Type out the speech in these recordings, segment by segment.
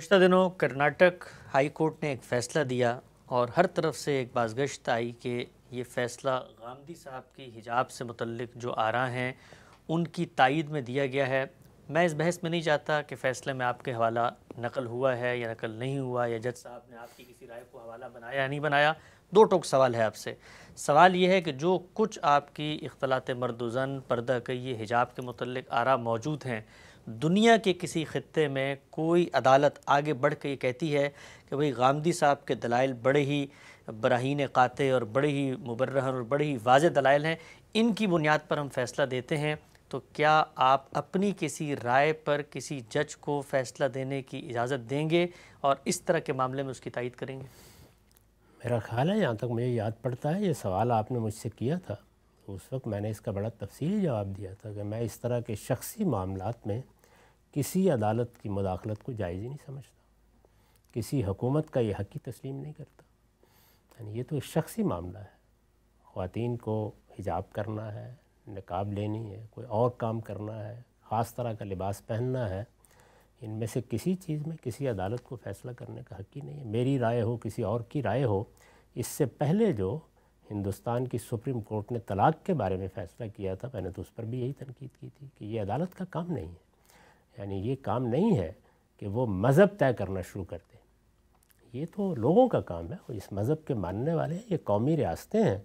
पिछले दिनों Karnataka high court ने एक फ़ैसला दिया और हर तरफ से एक बाजगश्त आई कि ये फ़ैसला गांधी साहब की हिजाब से मुतलक जो आरा हैं उनकी तायद में दिया गया है मैं इस बहस में नहीं चाहता कि फ़ैसले में आपके हवाला नकल हुआ है या नकल नहीं हुआ या जज साहब ने आपकी किसी राय को हवाला बनाया या नहीं बनाया दो टोक सवाल है आपसे सवाल ये है कि जो कुछ आपकी अख्तलात मर्दोज़न जन पर्दा कही हिजाब के मुतलक आरा मौजूद हैं दुनिया के किसी ख़त्े में कोई अदालत आगे बढ़ के ये कहती है कि भाई गांधी साहब के दलाइल बड़े ही बराहन काते और बड़े ही मुबर्रहन और बड़े ही वाज दलाइल हैं इनकी बुनियाद पर हम फ़ैसला देते हैं तो क्या आप अपनी किसी राय पर किसी जज को फ़ैसला देने की इजाज़त देंगे और इस तरह के मामले में उसकी तायद करेंगे मेरा ख्याल है जहाँ तक मुझे याद पड़ता है ये सवाल आपने मुझसे किया था उस वक्त मैंने इसका बड़ा तफसीली जवाब दिया था कि मैं इस तरह के शख्सी मामला में किसी अदालत की मुदाखलत को जायज़ ही नहीं समझता किसी हुकूमत का ये हक ही तस्लीम नहीं करता यानी ये तो शख्सी मामला है ख़वान को हिजाब करना है नकाब लेनी है कोई और काम करना है ख़ास तरह का लिबास पहनना है इनमें से किसी चीज़ में किसी अदालत को फ़ैसला करने का हक ही नहीं है मेरी राय हो किसी और की राय हो इससे पहले जो हिंदुस्तान की सुप्रीम कोर्ट ने तलाक़ के बारे में फ़ैसला किया था मैंने तो उस पर भी यही तनकीद की थी कि ये अदालत का काम नहीं है यानी ये काम नहीं है कि वो मज़हब तय करना शुरू कर दें ये तो लोगों का काम है इस मज़हब के मानने वाले ये कौमी रियासतें हैं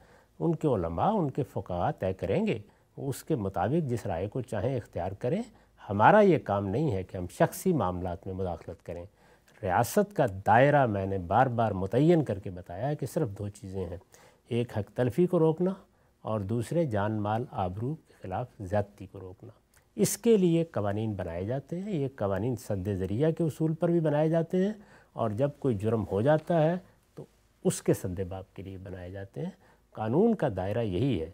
उनके उलमा उनके फ़ुका तय करेंगे उसके मुताबिक जिस राय को चाहें इख्तियार करें हमारा ये काम नहीं है कि हम शख्सी मामला में मुदाखलत करें रियासत का दायरा मैंने बार बार मुतन करके बताया है कि सिर्फ दो चीज़ें हैं एक हक तलफी को रोकना और दूसरे जान माल आबरू के ख़िलाफ़ ज़्यादती को रोकना इसके लिए कवानी बनाए जाते हैं ये कवानीन सद ज़रिया के असूल पर भी बनाए जाते हैं और जब कोई जुर्म हो जाता है तो उसके सद के लिए बनाए जाते हैं कानून का दायरा यही है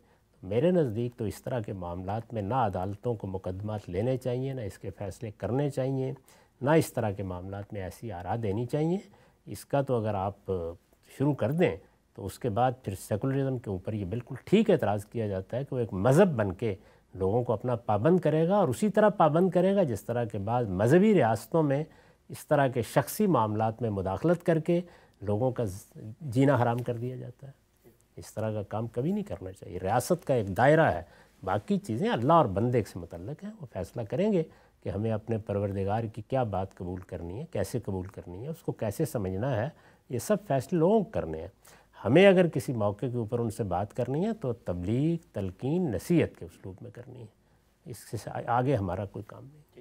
मेरे नज़दीक तो इस तरह के मामला में ना अदालतों को मुकदमा लेने चाहिए ना इसके फ़ैसले करने चाहिए ना इस तरह के मामला में ऐसी आरा देनी चाहिए इसका तो अगर आप शुरू कर दें तो उसके बाद फिर सेकुलरिज़म के ऊपर ये बिल्कुल ठीक एतराज़ किया जाता है कि वो एक मज़हब बन के लोगों को अपना पाबंद करेगा और उसी तरह पाबंद करेगा जिस तरह के बाद मजहबी रियासतों में इस तरह के शख्सी मामला में मुदाखलत करके लोगों का जीना हराम कर दिया जाता है इस तरह का काम कभी नहीं करना चाहिए रियासत का एक दायरा है बाकी चीज़ें अल्लाह और बंदे से मतलब हैं वो फैसला करेंगे कि हमें अपने परवरदिगार की क्या बात कबूल करनी है कैसे कबूल करनी है उसको कैसे समझना है ये सब फैसले लोगों को करने हैं हमें अगर किसी मौके के ऊपर उनसे बात करनी है तो तबलीग तलकिन नसीहत के उसलूब में करनी है इससे आगे हमारा कोई काम नहीं